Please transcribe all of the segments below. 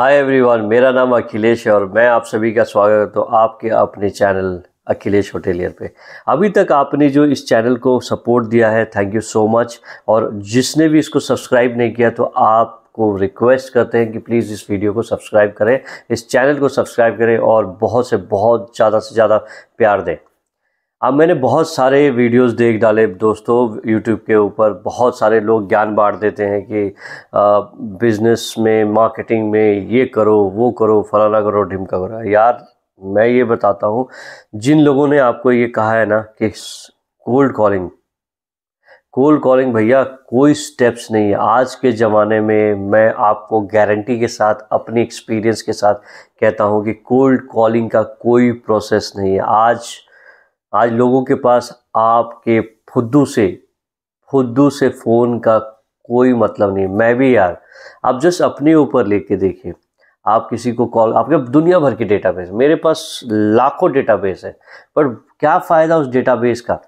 hi everyone मेरा नाम अखिलेश है और मैं आप सभी का स्वागत करता हूँ आपके अपने चैनल अखिलेश होटेलियर पे अभी तक आपने जो इस चैनल को सपोर्ट दिया है थैंक यू सो मच और जिसने भी इसको सब्सक्राइब नहीं किया तो आप को रिक्वेस्ट करते हैं कि प्लीज़ इस वीडियो को सब्सक्राइब करें इस चैनल को सब्सक्राइब करें और बहुत से बहुत ज़्यादा से ज़्यादा प्यार दें अब मैंने बहुत सारे वीडियोस देख डाले दोस्तों यूट्यूब के ऊपर बहुत सारे लोग ज्ञान बांट देते हैं कि बिज़नेस में मार्केटिंग में ये करो वो करो फलाना करो ढिमका करो यार मैं ये बताता हूँ जिन लोगों ने आपको ये कहा है ना कि कोल्ड कॉलिंग कोल्ड कॉलिंग भैया कोई स्टेप्स नहीं है आज के ज़माने में मैं आपको गारंटी के साथ अपनी एक्सपीरियंस के साथ कहता हूँ कि कोल्ड कॉलिंग का कोई प्रोसेस नहीं है आज आज लोगों के पास आपके फुद्दू से फुद्दू से फ़ोन का कोई मतलब नहीं मैं भी यार आप जस्ट अपने ऊपर लेके देखिए आप किसी को कॉल आपके दुनिया भर के डेटाबेस मेरे पास लाखों डेटाबेस है पर क्या फ़ायदा उस डेटाबेस का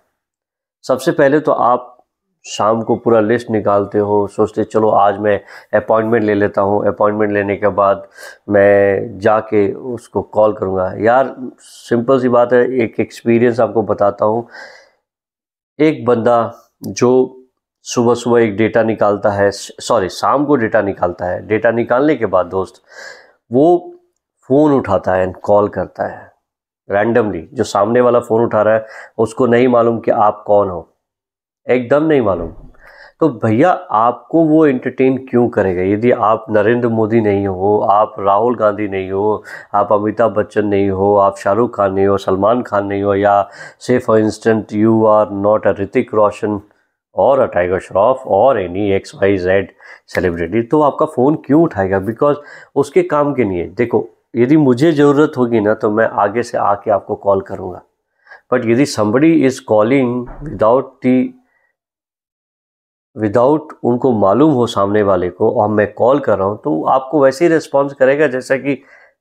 सबसे पहले तो आप शाम को पूरा लिस्ट निकालते हो सोचते चलो आज मैं अपॉइंटमेंट ले लेता हूँ अपॉइंटमेंट लेने के बाद मैं जाके उसको कॉल करूँगा यार सिंपल सी बात है एक एक्सपीरियंस आपको बताता हूँ एक बंदा जो सुबह सुबह एक डेटा निकालता है सॉरी शाम को डेटा निकालता है डेटा निकालने के बाद दोस्त वो फ़ोन उठाता है एंड कॉल करता है रैंडमली जो सामने वाला फ़ोन उठा रहा है उसको नहीं मालूम कि आप कौन हो एकदम नहीं मालूम तो भैया आपको वो एंटरटेन क्यों करेगा यदि आप नरेंद्र मोदी नहीं हो आप राहुल गांधी नहीं हो आप अमिताभ बच्चन नहीं हो आप शाहरुख खान नहीं हो सलमान खान नहीं हो या से for instance you are not a Hrithik Roshan और अ टाइगर श्रॉफ और any X Y Z celebrity तो आपका फ़ोन क्यों उठाएगा बिकॉज उसके काम के लिए देखो यदि मुझे ज़रूरत होगी ना तो मैं आगे से आके आपको कॉल करूँगा बट यदि somebody is calling without the without उनको मालूम हो सामने वाले को और मैं कॉल कर रहा हूँ तो आपको वैसे ही रिस्पॉन्स करेगा जैसा कि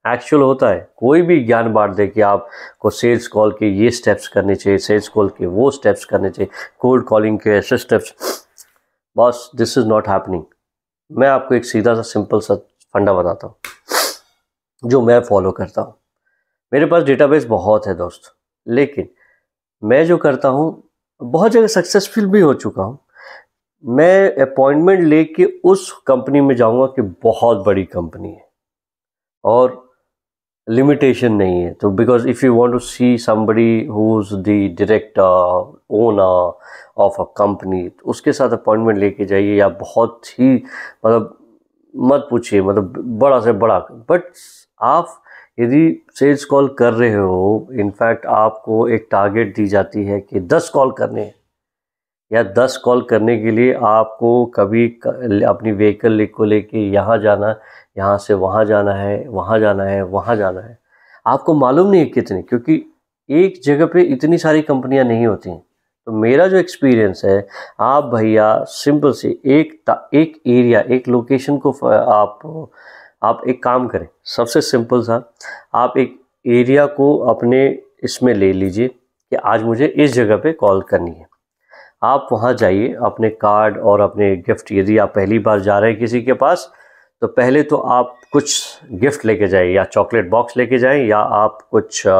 एक्चुअल होता है कोई भी ज्ञान बांट दे कि आपको सेल्स कॉल के ये स्टेप्स करने चाहिए सेल्स कॉल के वो स्टेप्स करने चाहिए कोल्ड कॉलिंग के ऐसे steps boss this is not happening मैं आपको एक सीधा सा सिंपल सा फंडा बताता हूँ जो मैं फॉलो करता हूँ मेरे पास डेटाबेस बहुत है दोस्त लेकिन मैं जो करता हूँ बहुत जगह सक्सेसफुल भी हो चुका हूँ मैं अपॉइंटमेंट लेके उस कंपनी में जाऊंगा कि बहुत बड़ी कंपनी है और लिमिटेशन नहीं है तो because if you want to see somebody who is the director owner of a company तो उसके साथ अपॉइंटमेंट लेके जाइए या बहुत ही मतलब मत पूछिए मतलब बड़ा से बड़ा बट आप यदि सेल्स कॉल कर रहे हो इनफैक्ट आपको एक टारगेट दी जाती है कि दस कॉल करने हैं या दस कॉल करने के लिए आपको कभी अपनी व्हीकल को लेके यहाँ जाना यहाँ से वहाँ जाना है वहाँ जाना है वहाँ जाना है आपको मालूम नहीं है कितनी क्योंकि एक जगह पे इतनी सारी कंपनियाँ नहीं होती हैं तो मेरा जो एक्सपीरियंस है आप भैया सिंपल से एक एक एरिया एक लोकेशन को आप आप एक काम करें सबसे सिंपल सा आप एक एरिया को अपने इसमें ले लीजिए कि आज मुझे इस जगह पे कॉल करनी है आप वहाँ जाइए अपने कार्ड और अपने गिफ्ट यदि आप पहली बार जा रहे हैं किसी के पास तो पहले तो आप कुछ गिफ्ट लेके जाएं या चॉकलेट बॉक्स लेके जाएं या आप कुछ आ,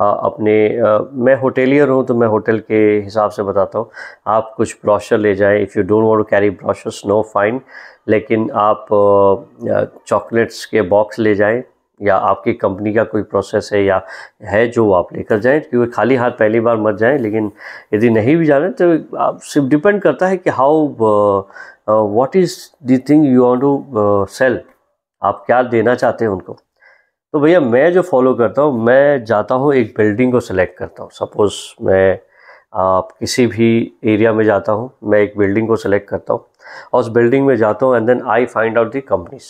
आ, अपने आ, मैं होटेलियर हूँ तो मैं होटल के हिसाब से बताता हूँ आप कुछ ब्रॉशर ले जाएं if you don't want to carry brochures no fine लेकिन आप चॉकलेट्स के बॉक्स ले जाएं या आपकी कंपनी का कोई प्रोसेस है या है जो आप लेकर जाएं क्योंकि खाली हाथ पहली बार मत जाएं लेकिन यदि नहीं भी जाना तो आप सिर्फ डिपेंड करता है कि how what is the thing you want to sell आप क्या देना चाहते हैं उनको तो भैया मैं जो फॉलो करता हूँ मैं जाता हूँ एक बिल्डिंग को सिलेक्ट करता हूँ सपोज़ मैं आप किसी भी एरिया में जाता हूँ मैं एक बिल्डिंग को सिलेक्ट करता हूँ और उस बिल्डिंग में जाता हूँ and then I find out the companies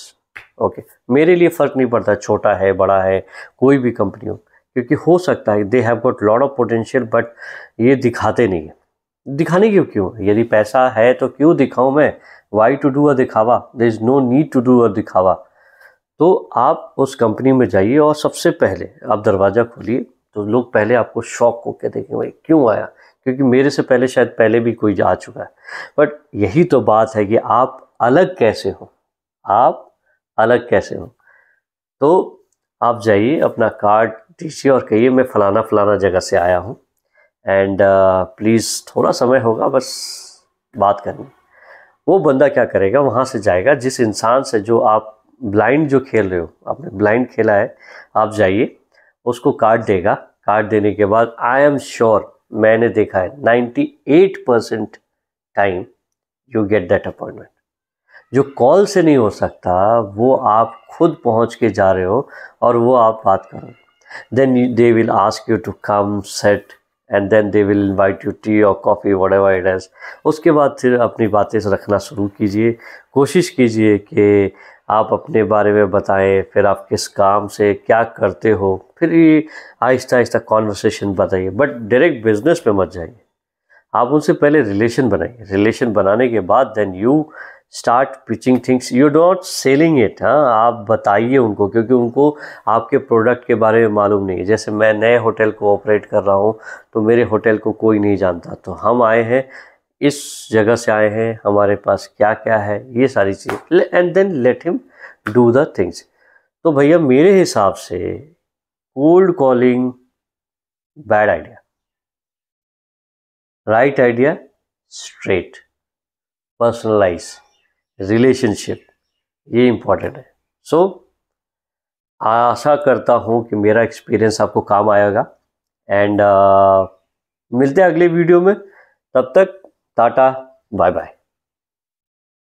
okay मेरे लिए फ़र्क नहीं पड़ता छोटा है बड़ा है कोई भी कंपनी हो क्योंकि हो सकता है they have got lot of potential but ये दिखाते नहीं है दिखाने क्यों क्यों यदि पैसा है तो क्यों दिखाऊं मैं वाई टू डू अ दिखावा there is no need to do a दिखावा तो आप उस कंपनी में जाइए और सबसे पहले आप दरवाज़ा खोलिए तो लोग पहले आपको शौक को कह देखें भाई क्यों आया क्योंकि मेरे से पहले शायद पहले भी कोई जा चुका है बट यही तो बात है कि आप अलग कैसे हो आप अलग कैसे हो तो आप जाइए अपना कार्ड दीजिए और कहिए मैं फलाना फलाना जगह से आया हूँ एंड प्लीज़ uh, थोड़ा समय होगा बस बात करनी वो बंदा क्या करेगा वहाँ से जाएगा जिस इंसान से जो आप ब्लाइंड जो खेल रहे हो आपने ब्लाइंड खेला है आप जाइए उसको कार्ड देगा कार्ड देने के बाद आई एम श्योर मैंने देखा है 98 percent time you get that appointment जो कॉल से नहीं हो सकता वो आप खुद पहुंच के जा रहे हो और वो आप बात करो then they will ask you to come sit and then they will invite you tea और coffee whatever it is उसके बाद फिर अपनी बातें रखना शुरू कीजिए कोशिश कीजिए कि आप अपने बारे में बताएं फिर आप किस काम से क्या करते हो फिर ये आहिस्ता आहिस्ता कॉन्वर्सेशन बताइए बट डायरेक्ट बिजनेस पे मत जाइए आप उनसे पहले रिलेशन बनाइए रिलेशन बनाने के बाद then you start pitching things you not selling it हाँ आप बताइए उनको क्योंकि उनको आपके प्रोडक्ट के बारे में मालूम नहीं है जैसे मैं नए होटल को ऑपरेट कर रहा हूँ तो मेरे होटल को कोई नहीं जानता तो हम आए हैं इस जगह से आए हैं हमारे पास क्या क्या है ये सारी चीज़ and then let him do the things तो भैया मेरे हिसाब से cold calling bad idea right idea straight personalise relationship ये इम्पॉर्टेंट है सो so, आशा करता हूँ कि मेरा एक्सपीरियंस आपको काम आएगा एंड uh, मिलते हैं अगले वीडियो में तब तक टाटा बाय बाय